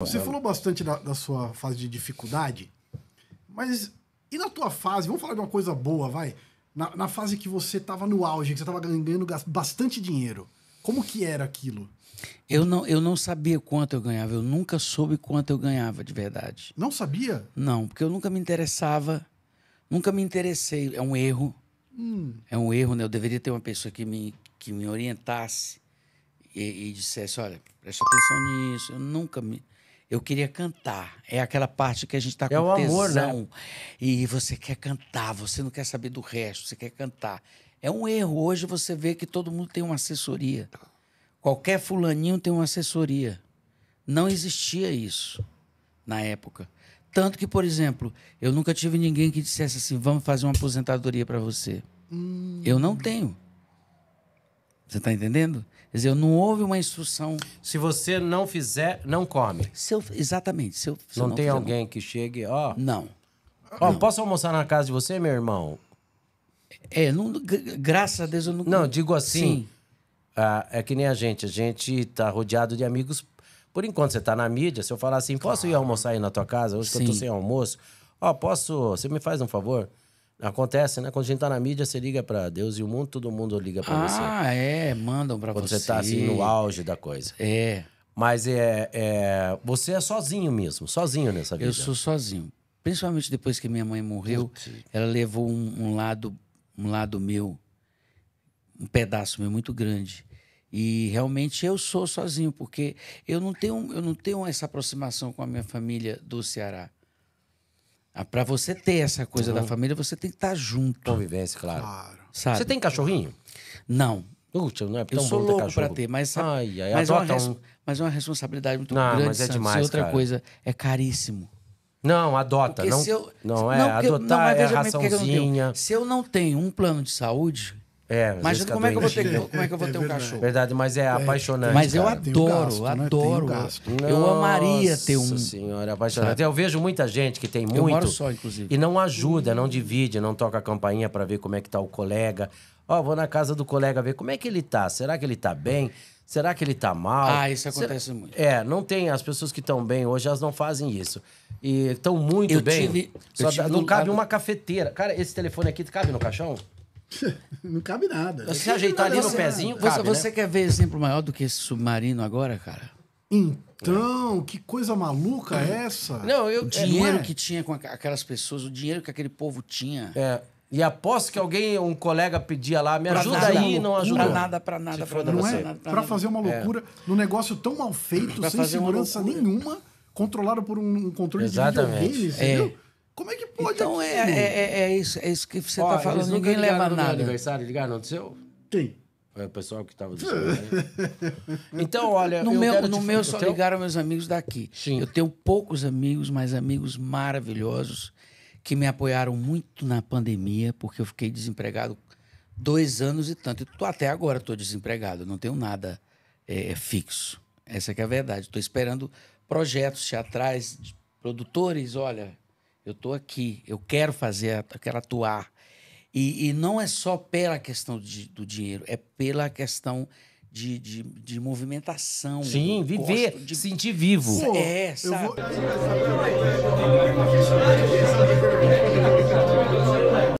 Você falou bastante da, da, sua fase de dificuldade, mas e na tua fase? Vamos falar de uma coisa boa, vai. Na, na fase que você estava no auge, que você estava ganhando bastante dinheiro, como que era aquilo? Eu não, eu não sabia quanto eu ganhava, eu nunca soube quanto eu ganhava de verdade. Não sabia? Não, porque eu nunca me interessava, nunca me interessei. É um erro. Hum. É um erro, né? Eu deveria ter uma pessoa que me, que me orientasse e, e dissesse, olha, presta atenção nisso, eu nunca me... Eu queria cantar. É aquela parte que a gente está é com é o tesão. Amor, né? E você quer cantar, você não quer saber do resto, você quer cantar. É um erro. Hoje você vê que todo mundo tem uma assessoria. Qualquer fulaninho tem uma assessoria. Não existia isso na época. Tanto que, por exemplo, eu nunca tive ninguém que dissesse assim: vamos fazer uma aposentadoria para você. Hum. Eu não tenho. Você está entendendo? Quer dizer, não houve uma instrução. Se você não fizer, não come. Se eu, exatamente. Se eu, se não, não, tem fizer, alguém não. que chegue, ó. Não. Ó, não. posso almoçar na casa de você, meu irmão? É, não, graças a Deus eu não. Não, digo assim. Ah, é que nem a gente. A gente está rodeado de amigos. Por enquanto você está na mídia, se eu falar assim, posso claro. ir almoçar aí na tua casa? Hoje Sim. que eu estou sem almoço. Ó, posso. Você me faz um favor? Acontece, né? Quando a gente tá na mídia, você liga para Deus e o mundo, todo mundo liga para ah, você. Ah, é, mandam para você. Quando você tá assim no auge da coisa. É. Mas é, é, você é sozinho mesmo, sozinho nessa vida. Eu sou sozinho. Principalmente depois que minha mãe morreu, Putz. ela levou um, um, lado, um lado meu, um pedaço meu muito grande. E realmente eu sou sozinho, porque eu não tenho, eu não tenho essa aproximação com a minha família do Ceará. Ah, pra você ter essa coisa da uhum. família, você tem que estar tá junto. Convivência, claro. Claro. Sabe? Você tem cachorrinho? Não. Puxa, não é tão Eu sou bom ter louco pra ter, mas Ai, ai, mas, é uma adota res- um. mas é uma responsabilidade muito Não, grande. mas é Santos. demais, outra cara. coisa, é caríssimo. Não, adota. Não, se eu- não é. porque eu- Adotar mas é veja bem, eu não Se eu não tenho um plano de saúde, é, mas como é, que eu vou ter, como é que eu vou ter é um cachorro? Verdade, mas é, é, apaixonante. Mas eu cara. adoro, gasto, né? adoro. Né? eu amaria ter um. Nossa senhora, é apaixonante. Eu vejo muita gente que tem muito. Eu moro só, inclusive. E não ajuda, não divide, não toca a campainha para ver como é que tá o colega. Ó, oh, vou na casa do colega ver como é que ele tá. Será que ele tá bem? Será que ele tá mal? Ah, isso acontece Será... muito. É, não tem. As pessoas que estão bem hoje, elas não fazem isso. E estão muito eu bem. Tive... Só eu tive... não cabe uma cafeteira. Cara, esse telefone aqui cabe no caixão? Não cabe nada. Você se ajeitar ali no pezinho, você, cabe, você né? quer ver exemplo maior do que esse submarino agora, cara? Então, é. que coisa maluca é. essa? Não, eu, o é, dinheiro é. que tinha com aquelas pessoas, o dinheiro que aquele povo tinha. É. E aposto que alguém, um colega pedia lá, me pra ajuda nada, aí, não ajuda. Pra nada, pra nada, pra nada. Não você. é pra, pra fazer uma é. loucura num negócio tão mal feito, sem segurança nenhuma, controlado por um, um controle Exatamente. de videogame, é. entendeu? Como é que então é, é, é, isso, é isso que você está falando. Ninguém leva nada. aniversário, ligaram no seu? Sim. É o pessoal que estava Então, olha. No meu, no meu só ligaram meus amigos daqui. Sim. Eu tenho poucos amigos, mas amigos maravilhosos que me apoiaram muito na pandemia, porque eu fiquei desempregado dois anos e tanto. E até agora estou desempregado, não tenho nada é, fixo. Essa é a verdade. Estou esperando projetos teatrais, produtores, olha, eu estou aqui, eu quero fazer, eu quero atuar. E, e não é só pela questão de, do dinheiro, é pela questão de, de, de movimentação. Sim, viver, de... sentir vivo. Pô, é, sabe? Eu vou...